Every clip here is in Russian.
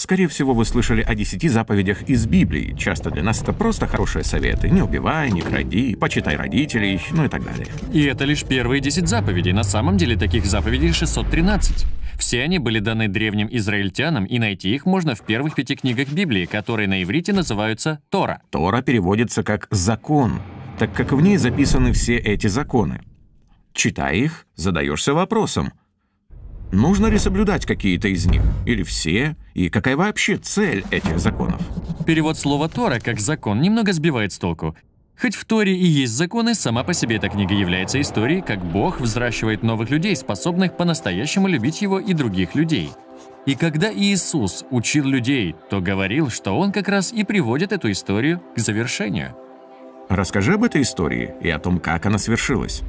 Скорее всего, вы слышали о десяти заповедях из Библии. Часто для нас это просто хорошие советы. Не убивай, не кради, почитай родителей, ну и так далее. И это лишь первые десять заповедей. На самом деле таких заповедей 613. Все они были даны древним израильтянам, и найти их можно в первых пяти книгах Библии, которые на иврите называются Тора. Тора переводится как «закон», так как в ней записаны все эти законы. Читая их, задаешься вопросом, Нужно ли соблюдать какие-то из них? Или все? И какая вообще цель этих законов? Перевод слова Тора как «закон» немного сбивает с толку. Хоть в Торе и есть законы, сама по себе эта книга является историей, как Бог взращивает новых людей, способных по-настоящему любить Его и других людей. И когда Иисус учил людей, то говорил, что Он как раз и приводит эту историю к завершению. Расскажи об этой истории и о том, как она свершилась.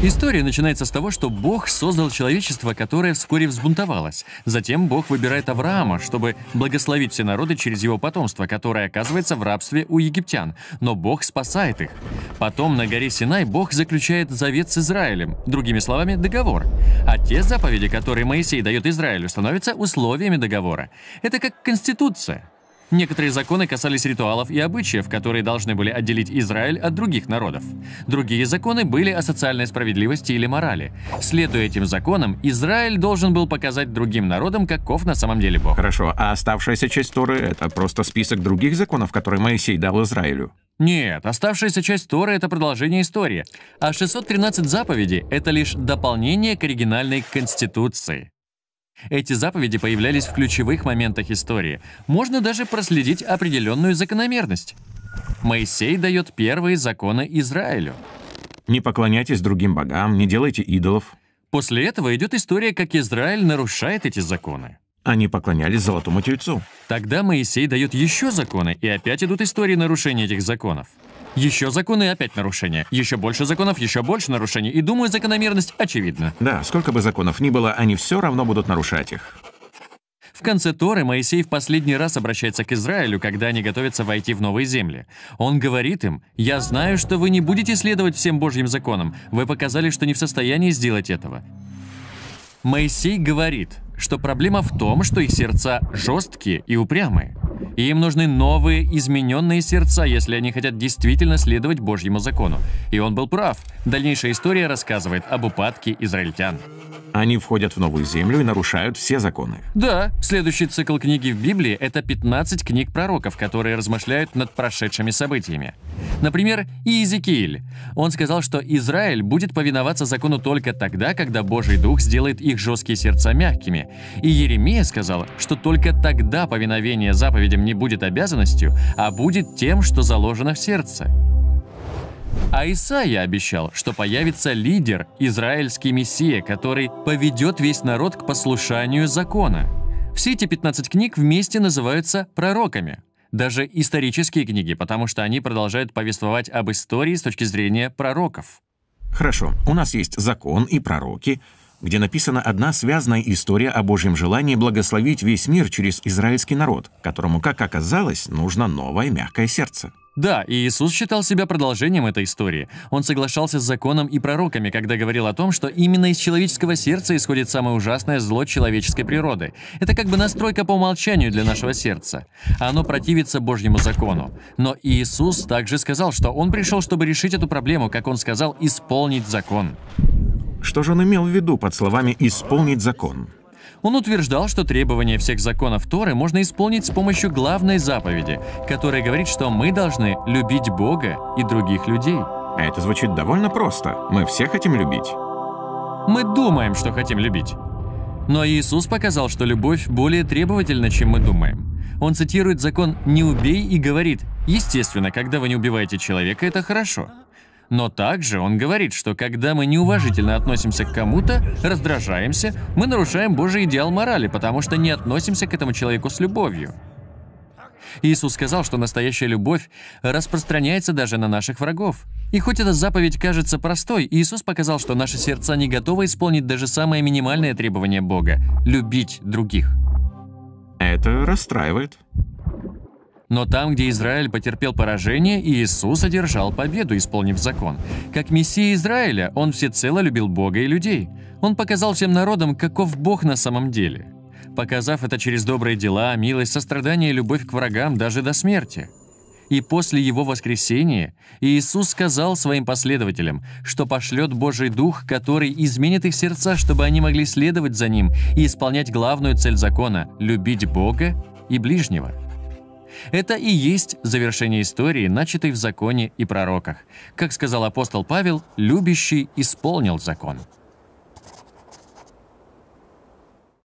История начинается с того, что Бог создал человечество, которое вскоре взбунтовалось. Затем Бог выбирает Авраама, чтобы благословить все народы через его потомство, которое оказывается в рабстве у египтян. Но Бог спасает их. Потом на горе Синай Бог заключает завет с Израилем, другими словами, договор. А те заповеди, которые Моисей дает Израилю, становятся условиями договора. Это как конституция. Некоторые законы касались ритуалов и обычаев, которые должны были отделить Израиль от других народов. Другие законы были о социальной справедливости или морали. Следуя этим законам, Израиль должен был показать другим народам, каков на самом деле Бог. Хорошо, а оставшаяся часть Торы — это просто список других законов, которые Моисей дал Израилю? Нет, оставшаяся часть Торы — это продолжение истории, а 613 заповедей — это лишь дополнение к оригинальной Конституции. Эти заповеди появлялись в ключевых моментах истории. Можно даже проследить определенную закономерность. Моисей дает первые законы Израилю. «Не поклоняйтесь другим богам, не делайте идолов». После этого идет история, как Израиль нарушает эти законы. Они поклонялись золотому тельцу. Тогда Моисей дает еще законы, и опять идут истории нарушения этих законов. Еще законы и опять нарушения. Еще больше законов, еще больше нарушений. И думаю, закономерность очевидна. Да, сколько бы законов ни было, они все равно будут нарушать их. В конце Торы Моисей в последний раз обращается к Израилю, когда они готовятся войти в новые земли. Он говорит им, «Я знаю, что вы не будете следовать всем Божьим законам. Вы показали, что не в состоянии сделать этого». Моисей говорит, что проблема в том, что их сердца жесткие и упрямые. И им нужны новые, измененные сердца, если они хотят действительно следовать Божьему закону. И он был прав. Дальнейшая история рассказывает об упадке израильтян. Они входят в новую землю и нарушают все законы. Да, следующий цикл книги в Библии — это 15 книг пророков, которые размышляют над прошедшими событиями. Например, Иезекииль. Он сказал, что Израиль будет повиноваться закону только тогда, когда Божий Дух сделает их жесткие сердца мягкими. И Еремия сказал, что только тогда повиновение заповеди заповедям не будет обязанностью, а будет тем, что заложено в сердце. А Исаия обещал, что появится лидер, израильский мессия, который поведет весь народ к послушанию закона. Все эти 15 книг вместе называются пророками. Даже исторические книги, потому что они продолжают повествовать об истории с точки зрения пророков. Хорошо, у нас есть закон и пророки, где написана одна связанная история о Божьем желании благословить весь мир через израильский народ, которому, как оказалось, нужно новое мягкое сердце. Да, и Иисус считал себя продолжением этой истории. Он соглашался с законом и пророками, когда говорил о том, что именно из человеческого сердца исходит самое ужасное зло человеческой природы. Это как бы настройка по умолчанию для нашего сердца. А оно противится Божьему закону. Но Иисус также сказал, что Он пришел, чтобы решить эту проблему, как Он сказал, исполнить закон. Что же он имел в виду под словами «исполнить закон»? Он утверждал, что требования всех законов Торы можно исполнить с помощью главной заповеди, которая говорит, что мы должны любить Бога и других людей. А это звучит довольно просто. Мы все хотим любить. Мы думаем, что хотим любить. Но Иисус показал, что любовь более требовательна, чем мы думаем. Он цитирует закон «не убей» и говорит, естественно, когда вы не убиваете человека, это хорошо. Но также он говорит, что когда мы неуважительно относимся к кому-то, раздражаемся, мы нарушаем Божий идеал морали, потому что не относимся к этому человеку с любовью. Иисус сказал, что настоящая любовь распространяется даже на наших врагов. И хоть эта заповедь кажется простой, Иисус показал, что наши сердца не готовы исполнить даже самое минимальное требование Бога – любить других. Это расстраивает. Но там, где Израиль потерпел поражение, Иисус одержал победу, исполнив закон. Как Мессия Израиля, он всецело любил Бога и людей. Он показал всем народам, каков Бог на самом деле. Показав это через добрые дела, милость, сострадание и любовь к врагам даже до смерти. И после его воскресения Иисус сказал своим последователям, что пошлет Божий Дух, который изменит их сердца, чтобы они могли следовать за ним и исполнять главную цель закона – любить Бога и ближнего – это и есть завершение истории, начатой в законе и пророках. Как сказал апостол Павел, любящий исполнил закон.